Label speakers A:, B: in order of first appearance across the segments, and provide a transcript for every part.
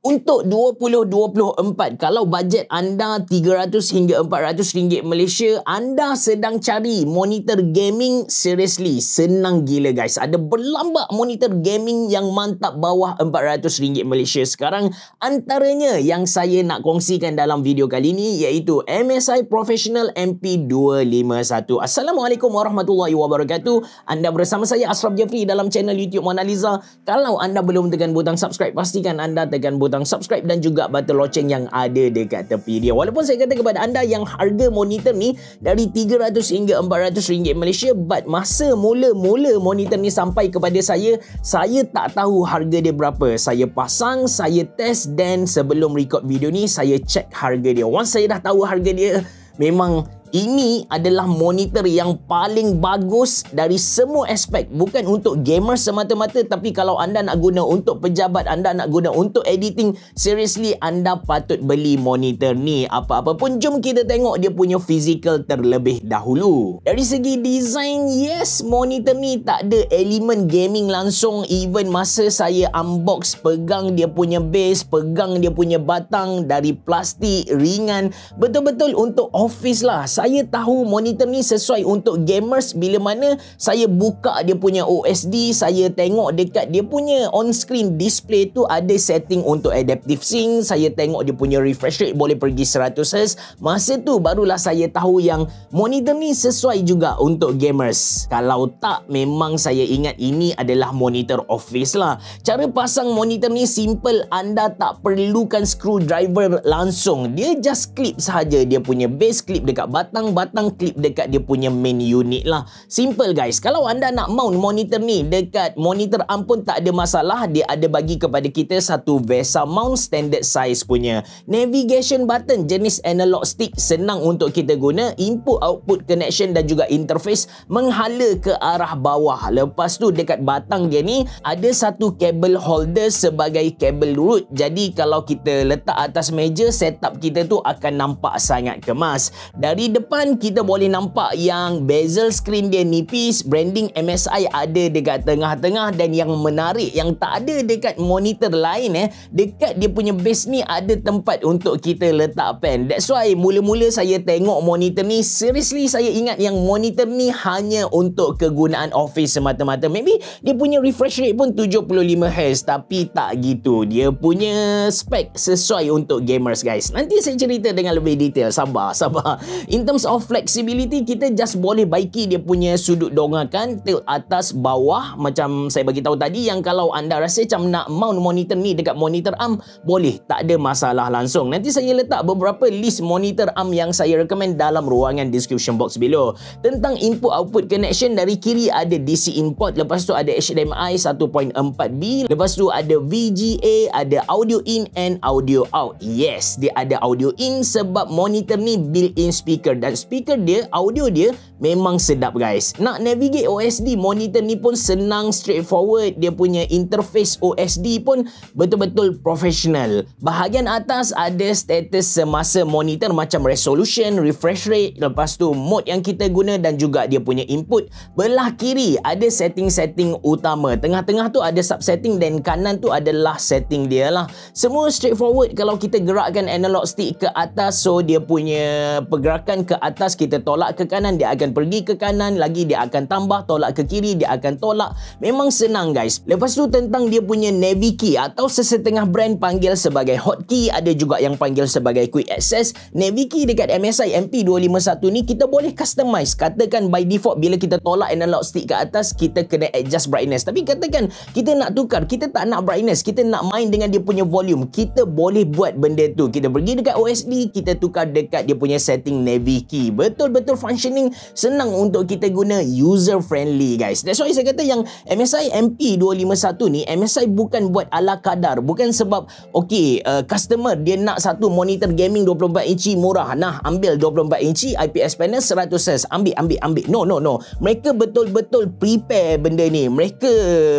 A: Untuk 2024, kalau bajet anda RM300 hingga RM400 Malaysia, anda sedang cari monitor gaming seriously. Senang gila guys. Ada berlambak monitor gaming yang mantap bawah RM400 Malaysia sekarang. Antaranya yang saya nak kongsikan dalam video kali ini iaitu MSI Professional MP251. Assalamualaikum warahmatullahi wabarakatuh. Anda bersama saya Asraf Jafri dalam channel YouTube Mona Lisa. Kalau anda belum tekan butang subscribe, pastikan anda tekan butang butang subscribe dan juga button loceng yang ada dekat tepi dia. Walaupun saya kata kepada anda yang harga monitor ni dari 300 hingga 400 ringgit Malaysia but masa mula-mula monitor ni sampai kepada saya, saya tak tahu harga dia berapa. Saya pasang, saya test dan sebelum record video ni saya check harga dia. Once saya dah tahu harga dia, memang ini adalah monitor yang paling bagus dari semua aspek. Bukan untuk gamer semata-mata tapi kalau anda nak guna untuk pejabat, anda nak guna untuk editing, seriously anda patut beli monitor ni. Apa-apa pun jom kita tengok dia punya physical terlebih dahulu. Dari segi design, yes monitor ni tak ada elemen gaming langsung. Even masa saya unbox, pegang dia punya base, pegang dia punya batang dari plastik, ringan. Betul-betul untuk office lah saya tahu monitor ni sesuai untuk gamers bila mana saya buka dia punya OSD saya tengok dekat dia punya on screen display tu ada setting untuk adaptive sync saya tengok dia punya refresh rate boleh pergi 100Hz masa tu barulah saya tahu yang monitor ni sesuai juga untuk gamers kalau tak memang saya ingat ini adalah monitor office lah cara pasang monitor ni simple anda tak perlukan screwdriver langsung dia just clip sahaja dia punya base clip dekat button batang-batang clip dekat dia punya main unit lah. Simple guys, kalau anda nak mount monitor ni dekat monitor arm pun tak ada masalah, dia ada bagi kepada kita satu VESA mount standard size punya. Navigation button jenis analog stick senang untuk kita guna, input-output connection dan juga interface menghala ke arah bawah. Lepas tu dekat batang dia ni, ada satu cable holder sebagai cable root. Jadi kalau kita letak atas meja, setup kita tu akan nampak sangat kemas. Dari the depan kita boleh nampak yang bezel screen dia nipis, branding MSI ada dekat tengah-tengah dan yang menarik yang tak ada dekat monitor lain eh, dekat dia punya base ni ada tempat untuk kita letak pen. That's why mula-mula saya tengok monitor ni, seriously saya ingat yang monitor ni hanya untuk kegunaan office semata-mata. Maybe dia punya refresh rate pun 75Hz tapi tak gitu. Dia punya spek sesuai untuk gamers guys. Nanti saya cerita dengan lebih detail. Sabar, sabar. In terms of flexibility kita just boleh baiki dia punya sudut dongakan tilt atas bawah macam saya bagi tahu tadi yang kalau anda rasa macam nak mount monitor ni dekat monitor arm boleh tak ada masalah langsung nanti saya letak beberapa list monitor arm yang saya recommend dalam ruangan description box below tentang input output connection dari kiri ada DC input lepas tu ada HDMI 1.4B lepas tu ada VGA ada audio in and audio out yes dia ada audio in sebab monitor ni built in speaker dan speaker dia audio dia memang sedap guys nak navigate OSD monitor ni pun senang straightforward dia punya interface OSD pun betul-betul professional bahagian atas ada status semasa monitor macam resolution refresh rate lepas tu mode yang kita guna dan juga dia punya input belah kiri ada setting-setting utama tengah-tengah tu ada sub-setting dan kanan tu adalah setting dia lah semua straightforward kalau kita gerakkan analog stick ke atas so dia punya pergerakan tekan ke atas, kita tolak ke kanan, dia akan pergi ke kanan, lagi dia akan tambah, tolak ke kiri, dia akan tolak. Memang senang guys. Lepas tu tentang dia punya Navy Key atau sesetengah brand panggil sebagai hot key ada juga yang panggil sebagai Quick Access. Navy Key dekat MSI MP251 ni kita boleh customize. Katakan by default bila kita tolak analog stick ke atas, kita kena adjust brightness. Tapi katakan kita nak tukar, kita tak nak brightness, kita nak main dengan dia punya volume, kita boleh buat benda tu. Kita pergi dekat OSD, kita tukar dekat dia punya setting Navy Viki. Betul-betul functioning senang untuk kita guna user friendly guys. That's why saya kata yang MSI MP251 ni MSI bukan buat ala kadar. Bukan sebab okay uh, customer dia nak satu monitor gaming 24 inci murah. Nah ambil 24 inci IPS panel 100 Hz. Ambil, ambil, ambil. No, no, no. Mereka betul-betul prepare benda ni. Mereka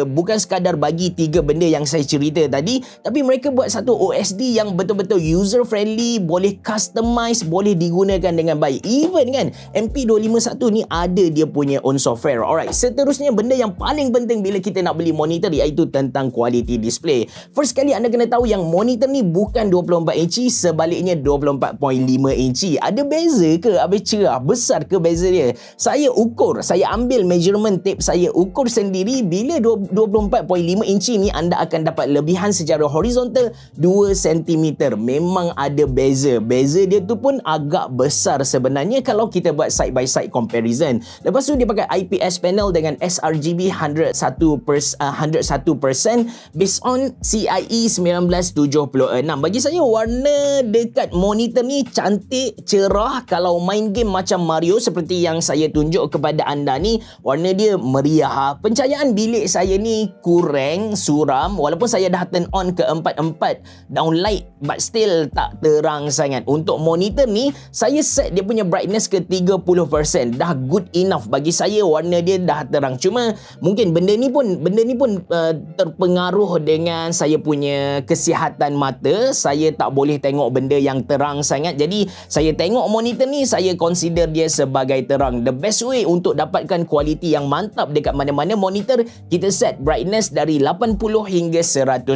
A: bukan sekadar bagi tiga benda yang saya cerita tadi tapi mereka buat satu OSD yang betul-betul user friendly boleh customize boleh digunakan dengan baik. Even kan MP251 ni ada dia punya own software. Alright, seterusnya benda yang paling penting bila kita nak beli monitor iaitu tentang quality display. First kali anda kena tahu yang monitor ni bukan 24 inci sebaliknya 24.5 inci. Ada beza ke? Habis cerah, besar ke beza dia? Saya ukur, saya ambil measurement tape saya ukur sendiri bila 24.5 inci ni anda akan dapat lebihan secara horizontal 2 cm. Memang ada beza. Beza dia tu pun agak besar sebenarnya kalau kita buat side by side comparison lepas tu dia pakai IPS panel dengan sRGB 101% uh, 101% based on CIE 1976 bagi saya warna dekat monitor ni cantik cerah kalau main game macam Mario seperti yang saya tunjuk kepada anda ni warna dia meriah pencahayaan bilik saya ni kurang suram walaupun saya dah turn on ke 44 downlight but still tak terang sangat untuk monitor ni saya set dia dia punya brightness ke 30% dah good enough bagi saya warna dia dah terang cuma mungkin benda ni pun benda ni pun uh, terpengaruh dengan saya punya kesihatan mata saya tak boleh tengok benda yang terang sangat jadi saya tengok monitor ni saya consider dia sebagai terang the best way untuk dapatkan kualiti yang mantap dekat mana-mana monitor kita set brightness dari 80 hingga 100%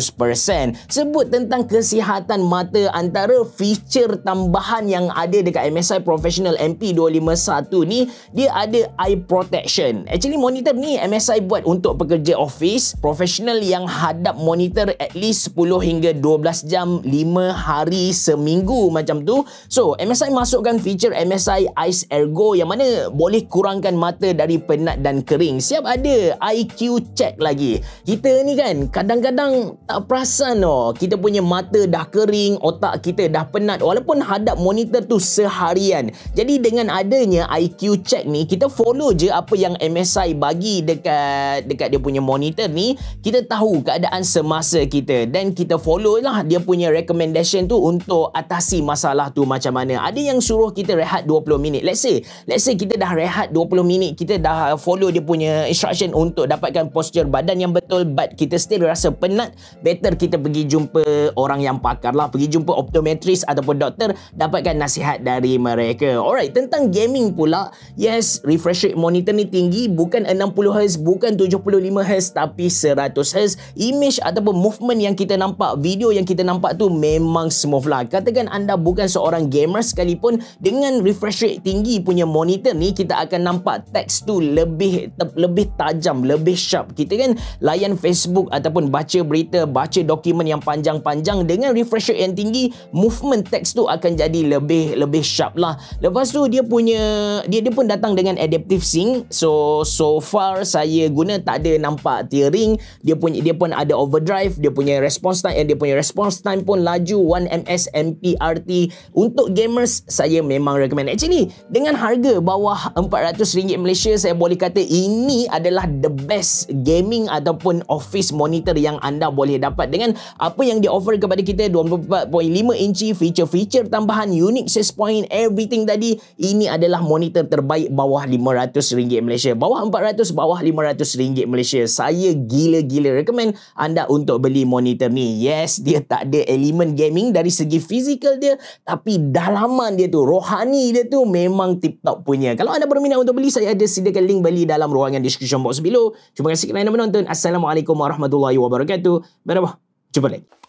A: sebut tentang kesihatan mata antara feature tambahan yang ada dekat MSI Pro professional MP251 ni dia ada eye protection actually monitor ni MSI buat untuk pekerja office professional yang hadap monitor at least 10 hingga 12 jam 5 hari seminggu macam tu so MSI masukkan feature MSI Eyes Ergo yang mana boleh kurangkan mata dari penat dan kering siap ada IQ check lagi kita ni kan kadang-kadang tak perasan oh kita punya mata dah kering otak kita dah penat walaupun hadap monitor tu seharian kan jadi dengan adanya IQ check ni kita follow je apa yang MSI bagi dekat dekat dia punya monitor ni kita tahu keadaan semasa kita dan kita follow lah dia punya recommendation tu untuk atasi masalah tu macam mana ada yang suruh kita rehat 20 minit let's say let's say kita dah rehat 20 minit kita dah follow dia punya instruction untuk dapatkan posture badan yang betul but kita still rasa penat better kita pergi jumpa orang yang pakar lah pergi jumpa optometrist ataupun doktor dapatkan nasihat dari mereka mereka. Alright, tentang gaming pula, yes, refresh rate monitor ni tinggi, bukan 60Hz, bukan 75Hz tapi 100Hz. Image ataupun movement yang kita nampak, video yang kita nampak tu memang smooth lah. Katakan anda bukan seorang gamer sekalipun, dengan refresh rate tinggi punya monitor ni, kita akan nampak teks tu lebih lebih tajam, lebih sharp. Kita kan layan Facebook ataupun baca berita, baca dokumen yang panjang-panjang dengan refresh rate yang tinggi, movement teks tu akan jadi lebih lebih sharp lah. Lepas tu dia punya dia dia pun datang dengan adaptive sync. So so far saya guna tak ada nampak tearing. Dia punya dia pun ada overdrive, dia punya response time dan eh, dia punya response time pun laju 1ms MPRT. Untuk gamers saya memang recommend. Actually dengan harga bawah RM400 Malaysia saya boleh kata ini adalah the best gaming ataupun office monitor yang anda boleh dapat dengan apa yang dia offer kepada kita 24.5 inci feature-feature tambahan unique 6 point every meeting tadi ini adalah monitor terbaik bawah RM500 Malaysia bawah RM400 bawah RM500 Malaysia saya gila-gila recommend anda untuk beli monitor ni yes dia tak ada elemen gaming dari segi fizikal dia tapi dalaman dia tu rohani dia tu memang tip top punya kalau anda berminat untuk beli saya ada sediakan link beli dalam ruangan description box below terima kasih kerana menonton Assalamualaikum Warahmatullahi Wabarakatuh Berapa? Jumpa lagi.